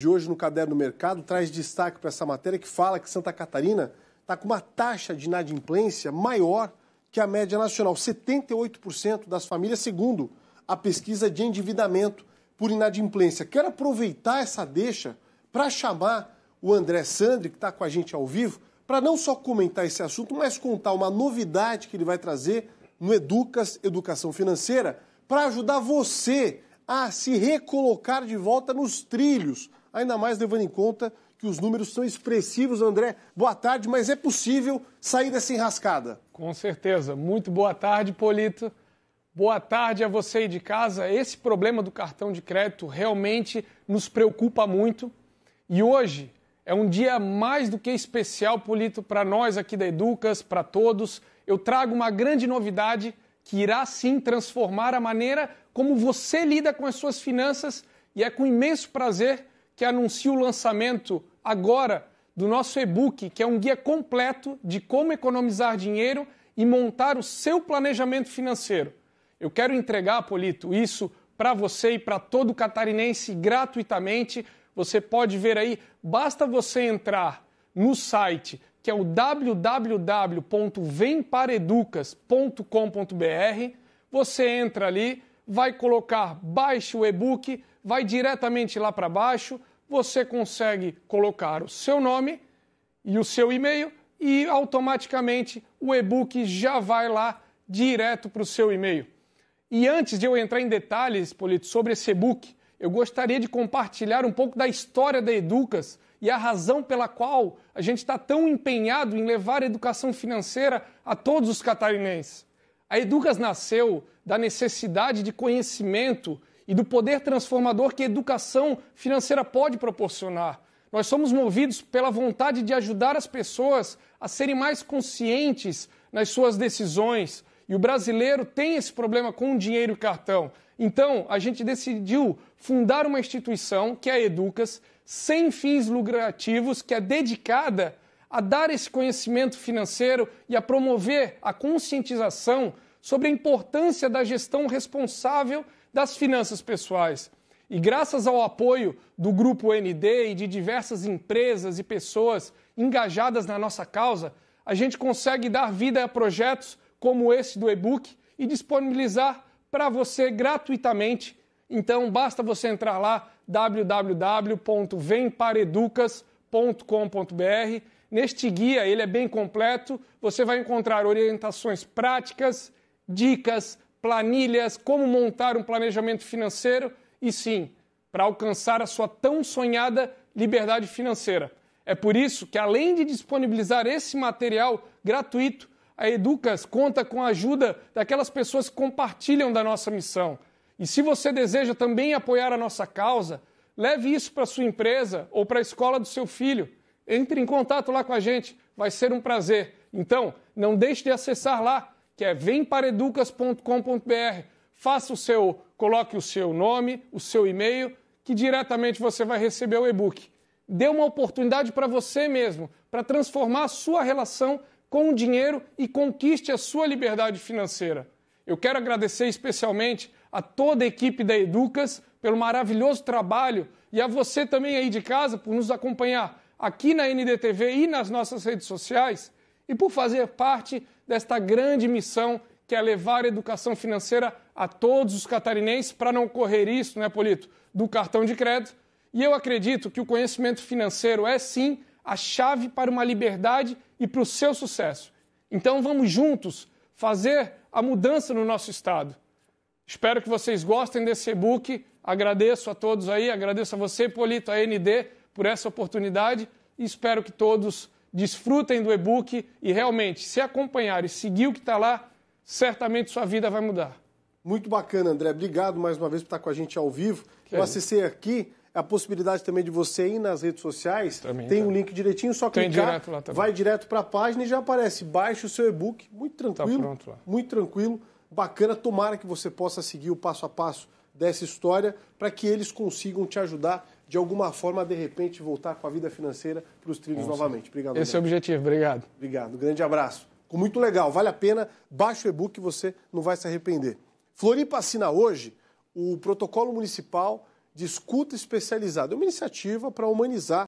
de hoje no Caderno Mercado traz destaque para essa matéria que fala que Santa Catarina está com uma taxa de inadimplência maior que a média nacional. 78% das famílias, segundo a pesquisa de endividamento por inadimplência. Quero aproveitar essa deixa para chamar o André Sandri, que está com a gente ao vivo, para não só comentar esse assunto, mas contar uma novidade que ele vai trazer no Educas Educação Financeira para ajudar você a se recolocar de volta nos trilhos ainda mais levando em conta que os números são expressivos, André. Boa tarde, mas é possível sair dessa enrascada. Com certeza. Muito boa tarde, Polito. Boa tarde a você aí de casa. Esse problema do cartão de crédito realmente nos preocupa muito. E hoje é um dia mais do que especial, Polito, para nós aqui da Educas, para todos. Eu trago uma grande novidade que irá sim transformar a maneira como você lida com as suas finanças e é com imenso prazer que anuncia o lançamento agora do nosso e-book, que é um guia completo de como economizar dinheiro e montar o seu planejamento financeiro. Eu quero entregar, Polito, isso para você e para todo catarinense gratuitamente. Você pode ver aí, basta você entrar no site que é o www.vempareducas.com.br. Você entra ali, vai colocar baixo o e-book, vai diretamente lá para baixo, você consegue colocar o seu nome e o seu e-mail e automaticamente o e-book já vai lá direto para o seu e-mail. E antes de eu entrar em detalhes, Polito, sobre esse e-book, eu gostaria de compartilhar um pouco da história da Educas e a razão pela qual a gente está tão empenhado em levar a educação financeira a todos os catarinenses. A Educas nasceu da necessidade de conhecimento e do poder transformador que a educação financeira pode proporcionar. Nós somos movidos pela vontade de ajudar as pessoas a serem mais conscientes nas suas decisões. E o brasileiro tem esse problema com o dinheiro e cartão. Então, a gente decidiu fundar uma instituição, que é a Educas, sem fins lucrativos, que é dedicada a dar esse conhecimento financeiro e a promover a conscientização sobre a importância da gestão responsável das finanças pessoais. E graças ao apoio do Grupo ND e de diversas empresas e pessoas engajadas na nossa causa, a gente consegue dar vida a projetos como esse do e-book e disponibilizar para você gratuitamente. Então basta você entrar lá www.vempareducas.com.br Neste guia, ele é bem completo, você vai encontrar orientações práticas, dicas, planilhas, como montar um planejamento financeiro e sim, para alcançar a sua tão sonhada liberdade financeira. É por isso que, além de disponibilizar esse material gratuito, a Educas conta com a ajuda daquelas pessoas que compartilham da nossa missão. E se você deseja também apoiar a nossa causa, leve isso para sua empresa ou para a escola do seu filho. Entre em contato lá com a gente, vai ser um prazer. Então, não deixe de acessar lá, que é vempareducas.com.br. Faça o seu, coloque o seu nome, o seu e-mail, que diretamente você vai receber o e-book. Dê uma oportunidade para você mesmo, para transformar a sua relação com o dinheiro e conquiste a sua liberdade financeira. Eu quero agradecer especialmente a toda a equipe da Educas pelo maravilhoso trabalho e a você também aí de casa por nos acompanhar aqui na NDTV e nas nossas redes sociais e por fazer parte desta grande missão que é levar a educação financeira a todos os catarinenses para não correr isso, né, Polito, do cartão de crédito. E eu acredito que o conhecimento financeiro é sim a chave para uma liberdade e para o seu sucesso. Então vamos juntos fazer a mudança no nosso estado. Espero que vocês gostem desse e-book. Agradeço a todos aí, agradeço a você, Polito, a ND, por essa oportunidade e espero que todos desfrutem do e-book e realmente, se acompanhar e seguir o que está lá, certamente sua vida vai mudar. Muito bacana, André. Obrigado mais uma vez por estar com a gente ao vivo. Que o é. ACC aqui a possibilidade também de você ir nas redes sociais. Também, tem tá. um link direitinho, só clicar, direto lá vai direto para a página e já aparece. Baixe o seu e-book, muito tá tranquilo, tá muito tranquilo, bacana. Tomara que você possa seguir o passo a passo dessa história para que eles consigam te ajudar de alguma forma, de repente, voltar com a vida financeira para os trilhos Nossa. novamente. Obrigado. Esse é o objetivo. Obrigado. Obrigado. Grande abraço. Ficou muito legal. Vale a pena. Baixe o e-book, você não vai se arrepender. Floripa assina hoje o protocolo municipal de escuta especializada. É uma iniciativa para humanizar